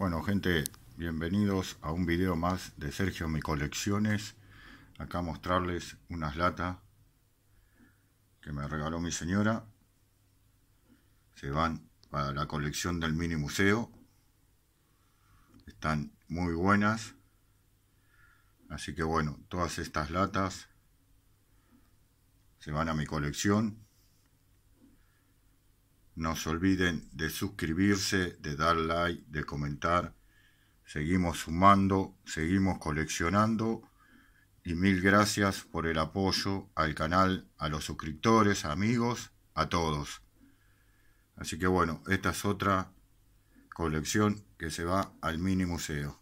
Bueno gente, bienvenidos a un video más de Sergio Mi Colecciones. Acá mostrarles unas latas que me regaló mi señora. Se van para la colección del mini museo. Están muy buenas. Así que bueno, todas estas latas se van a mi colección. No se olviden de suscribirse, de dar like, de comentar. Seguimos sumando, seguimos coleccionando. Y mil gracias por el apoyo al canal, a los suscriptores, amigos, a todos. Así que bueno, esta es otra colección que se va al mini museo.